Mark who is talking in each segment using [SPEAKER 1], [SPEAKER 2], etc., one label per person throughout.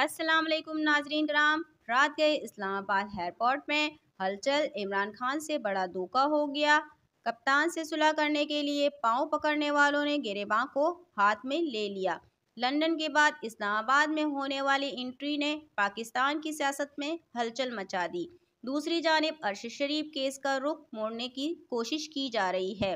[SPEAKER 1] अस्सलाम वालेकुम नाजरीन ग्राम रात गए इस्लामाबाद एयरपोर्ट में हलचल इमरान खान से बड़ा धोखा हो गया कप्तान से सुलह करने के लिए पाँव पकड़ने वालों ने गिरेबाँ को हाथ में ले लिया लंदन के बाद इस्लामाबाद में होने वाली इंट्री ने पाकिस्तान की सियासत में हलचल मचा दी दूसरी जानब अरशद शरीफ केस का रुख मोड़ने की कोशिश की जा रही है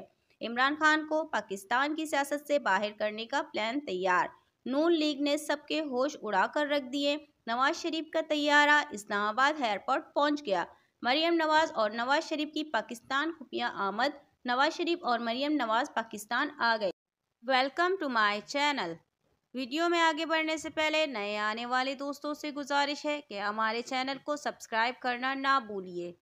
[SPEAKER 1] इमरान खान को पाकिस्तान की सियासत से बाहर करने का प्लान तैयार नून लीग ने सबके होश उड़ा कर रख दिए नवाज शरीफ का तैयारा इस्लामाबाद एयरपोर्ट पहुंच गया मरियम नवाज और नवाज शरीफ की पाकिस्तान खुफिया आमद नवाज शरीफ और मरियम नवाज पाकिस्तान आ गए welcome to my channel video में आगे बढ़ने से पहले नए आने वाले दोस्तों से गुजारिश है कि हमारे चैनल को सब्सक्राइब करना ना भूलिए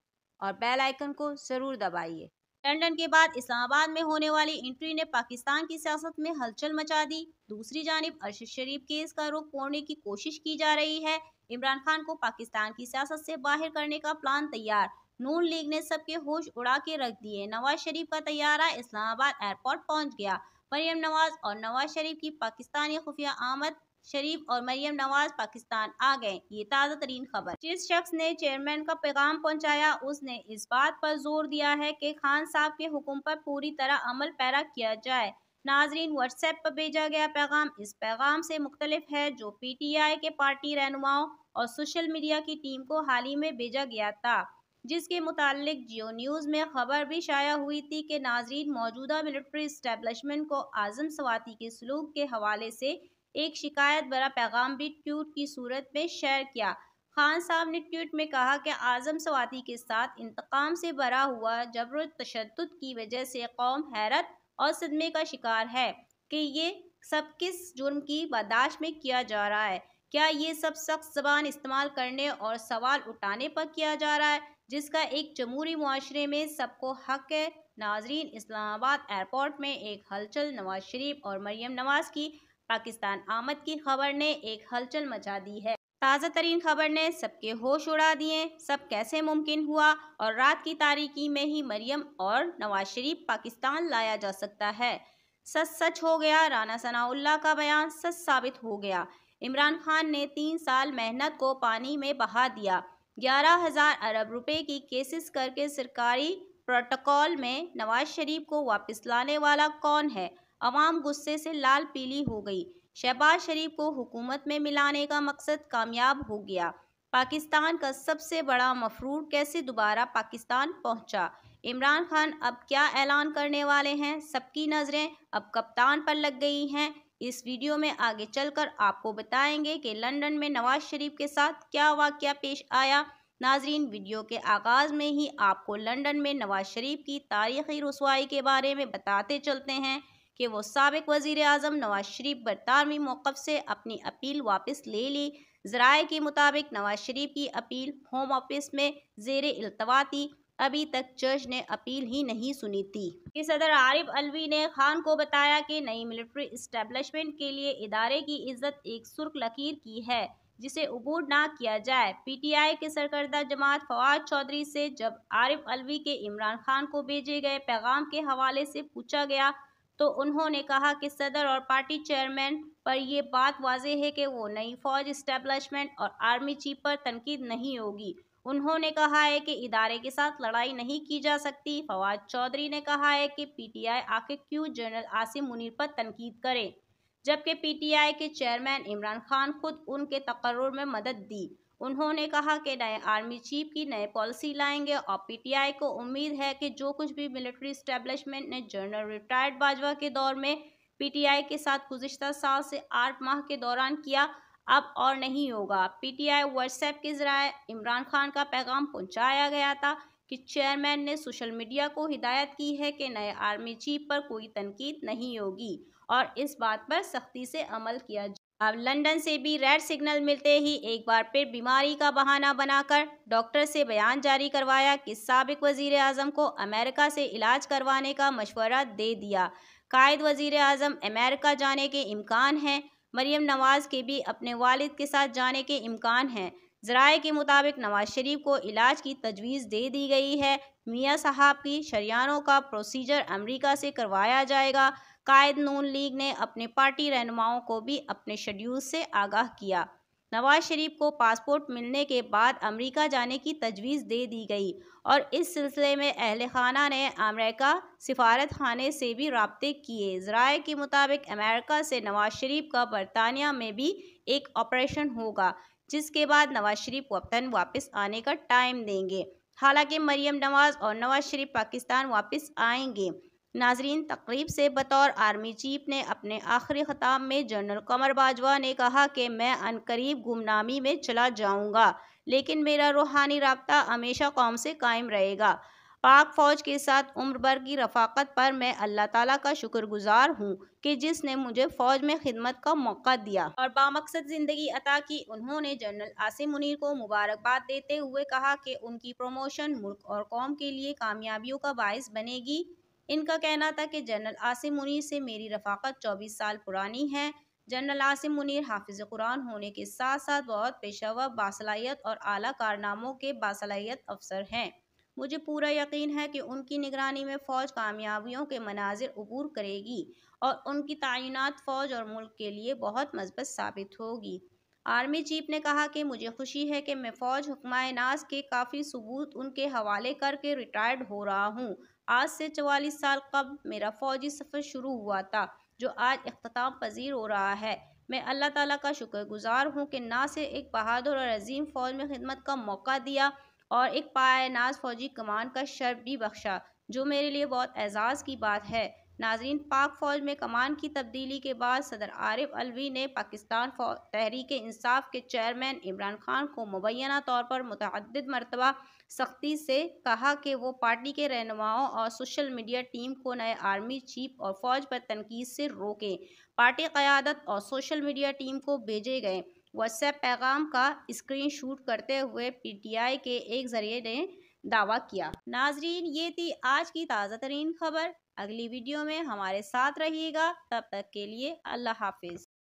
[SPEAKER 1] और बेल आइकन को ज़रूर दबाइए लंडन के बाद इस्लामाबाद में होने वाली एंट्री ने पाकिस्तान की सियासत में हलचल मचा दी दूसरी जानब अरशद शरीफ केस का रुख तोड़ने की कोशिश की जा रही है इमरान खान को पाकिस्तान की सियासत से बाहर करने का प्लान तैयार नून लीग ने सबके होश उड़ा के रख दिए नवाज शरीफ का तैयारा इस्लामाबाद एयरपोर्ट पहुंच गया मरियम नवाज और नवाज शरीफ की पाकिस्तानी खुफिया आमद शरीफ और मरियम नवाज पाकिस्तान आ गए ये ताज़ा तरीन खबर जिस शख्स ने चेयरमैन का पैगाम पहुंचाया उसने इस बात पर जोर दिया है कि खान साहब के हुक्म पर पूरी तरह अमल पैरा किया जाए नाजरीन व्हाट्सएप पर भेजा गया पैगाम इस पैगाम से मुख्तलिफ है जो पी टी आई के पार्टी रहनुमाओं और सोशल मीडिया की टीम को हाल ही में भेजा गया था जिसके मुतालिक जियो न्यूज़ में खबर भी शाया हुई थी कि नाजरीन मौजूदा मिलिट्री इस्टेबलिशमेंट को आज़म सवाती के सलूक के हवाले से एक शिकायत भरा पैगाम भी ट्वीट की सूरत में शेयर किया खान साहब ने ट्वीट में कहा कि आज़म सवाती के साथ इंतकाम से भरा हुआ जबर तशद की वजह से कौम हैरत और सदमे का शिकार है कि ये सब किस जुर्म की बर्दाश्त में किया जा रहा है क्या ये सब सख्त जबान इस्तेमाल करने और सवाल उठाने पर किया जा रहा है जिसका एक जमहूरी माशरे में सबको हक है नाजरीन इस्लामाबाद एयरपोर्ट में एक हलचल नवाज शरीफ और मरियम नवाज की पाकिस्तान आमद की खबर ने एक हलचल मचा दी है ताज़ा तरीन खबर ने सबके होश उड़ा दिए सब कैसे मुमकिन हुआ और रात की तारीकी में ही मरियम और नवाज शरीफ पाकिस्तान लाया जा सकता है सच सच हो गया राना सनाउल्ला का बयान सच साबित हो गया इमरान खान ने तीन साल मेहनत को पानी में बहा दिया ग्यारह हज़ार अरब रुपए की केसेस करके सरकारी प्रोटोकॉल में नवाज शरीफ को वापस लाने वाला कौन है आवाम गुस्से से लाल पीली हो गई शहबाज शरीफ को हुकूमत में मिलाने का मकसद कामयाब हो गया पाकिस्तान का सबसे बड़ा मफरूर कैसे दोबारा पाकिस्तान पहुंचा इमरान खान अब क्या ऐलान करने वाले हैं सबकी नज़रें अब कप्तान पर लग गई हैं इस वीडियो में आगे चलकर आपको बताएंगे कि लंदन में नवाज शरीफ के साथ क्या वाक़ पेश आया नाजरीन वीडियो के आगाज़ में ही आपको लंदन में नवाज शरीफ की तारीखी रसवाई के बारे में बताते चलते हैं कि वो सबक वज़ी अजम नवाज शरीफ बरतानवी मौक़ से अपनी अपील वापस ले ली ज़राए के मुताबिक नवाज शरीफ की अपील होम ऑफिस में जेर अल्तवा थी अभी तक जज ने अपील ही नहीं सुनी थी कि सदर आरिफ अलवी ने खान को बताया कि नई मिलिट्री इस्टेब्लिशमेंट के लिए इदारे की इज्जत एक सुर्ख लकीर की है जिसे अबूर ना किया जाए पीटीआई के सरकर्दा जमात फवाद चौधरी से जब आरिफ अलवी के इमरान खान को भेजे गए पैगाम के हवाले से पूछा गया तो उन्होंने कहा कि सदर और पार्टी चेयरमैन पर यह बात वाज है कि वो नई फौज इस्टेब्लिशमेंट और आर्मी चीफ पर तनकीद नहीं होगी उन्होंने कहा है कि इदारे के साथ लड़ाई नहीं की जा सकती फवाद चौधरी ने कहा है कि पीटीआई आखिर क्यों जनरल आसिम मुनीर पर तनकीद करे जबकि पीटीआई के चेयरमैन इमरान खान खुद उनके तकर्र में मदद दी उन्होंने कहा कि नए आर्मी चीफ की नए पॉलिसी लाएंगे और पीटीआई को उम्मीद है कि जो कुछ भी मिलिट्री स्टैब्लिशमेंट ने जनरल रिटायर्ड बाजवा के दौर में पीटीआई के साथ गुजशत साल से आठ माह के दौरान किया अब और नहीं होगा पीटीआई व्हाट्सएप के जरिए इमरान खान का पैगाम पहुंचाया गया था कि चेयरमैन ने सोशल मीडिया को हिदायत की है कि नए आर्मी चीफ पर कोई तनकीद नहीं होगी और इस बात पर सख्ती से अमल किया अब लंदन से भी रेड सिग्नल मिलते ही एक बार फिर बीमारी का बहाना बनाकर डॉक्टर से बयान जारी करवाया कि सबक वजीर अजम को अमेरिका से इलाज करवाने का मशवरा दे दिया कायद वजीर अजम अमेरिका जाने के इम्कान हैं मरीम नवाज़ के भी अपने वालिद के साथ जाने के इम्कान हैं जराए के मुताबिक नवाज शरीफ को इलाज की तजवीज़ दे दी गई है मियाँ साहब की शरियानों का प्रोसीजर अमरीका से करवाया जाएगा कायद नून लीग ने अपने पार्टी रहनुमाओं को भी अपने शेड्यूल से आगाह किया नवाज शरीफ को पासपोर्ट मिलने के बाद अमेरिका जाने की तजवीज़ दे दी गई और इस सिलसिले में अहल खाना ने अमेरिका सिफारत खाने से भी रबते किए ज़राए के मुताबिक अमेरिका से नवाज शरीफ का बरतानिया में भी एक ऑपरेशन होगा जिसके बाद नवाज शरीफ वतन वापस आने का टाइम देंगे हालांकि मरियम नवाज और नवाज शरीफ पाकिस्तान वापस आएंगे नाजरीन तकरीब से बतौर आर्मी चीफ ने अपने आखिरी ख़ताब में जनरल कमर बाजवा ने कहा कि मैं अनकरीब गुमनामी में चला जाऊँगा लेकिन मेरा रूहानी रबता हमेशा कौम से कायम रहेगा पाक फ़ौज के साथ उम्र भर की रफाकत पर मैं अल्लाह ताला का शुक्रगुजार हूँ कि जिसने मुझे फ़ौज में खिदमत का मौका दिया और बामकसद ज़िंदगी अता की उन्होंने जनरल आसिम मुनीर को मुबारकबाद देते हुए कहा कि उनकी प्रमोशन मुल्क और कौम के लिए कामयाबियों का बायस बनेगी इनका कहना था कि जनरल आसिम मुनीर से मेरी रफाकत चौबीस साल पुरानी है जनरल आसिम मुनीर हाफिज कुरान होने के साथ साथ बहुत पेशावर बासलाहियत और आला कारनामों के बासलाहियत अफसर हैं मुझे पूरा यकीन है कि उनकी निगरानी में फ़ौज कामयाबियों के मनाजिर अबूर करेगी और उनकी तैनात फ़ौज और मुल्क के लिए बहुत मजबूत साबित होगी आर्मी चीफ ने कहा कि मुझे खुशी है कि मैं फ़ौज हुक्माए नाज के काफ़ी सबूत उनके हवाले करके रिटायर्ड हो रहा हूँ आज से चवालीस साल कब मेरा फौजी सफ़र शुरू हुआ था जो आज अख्ताम पजीर हो रहा है मैं अल्लाह ताला का शुक्रगुजार हूँ कि ना से एक बहादुर और अजीम फ़ौज में खिदमत का मौका दिया और एक नाज फ़ौजी कमान का शर्फ भी बख्शा जो मेरे लिए बहुत एजाज़ की बात है नाजरीन पाक फ़ौज में कमान की तब्दीली के बाद सदर आरिफ अलवी ने पाकिस्तान तहरीक इंसाफ के चेयरमैन इमरान खान को मुबैना तौर पर मतद मरतबा सख्ती से कहा कि वो पार्टी के रहनुमाओं और सोशल मीडिया टीम को नए आर्मी चीफ और फौज पर तनकीद से रोकें पार्टी क़्यादत और सोशल मीडिया टीम को भेजे गए व्हाट्सएप पैगाम का स्क्रीन शूट करते हुए पीटीआई के एक जरिए ने दावा किया नाजरीन ये थी आज की ताज़ा तरीन खबर अगली वीडियो में हमारे साथ रहिएगा तब तक के लिए अल्लाह हाफिज़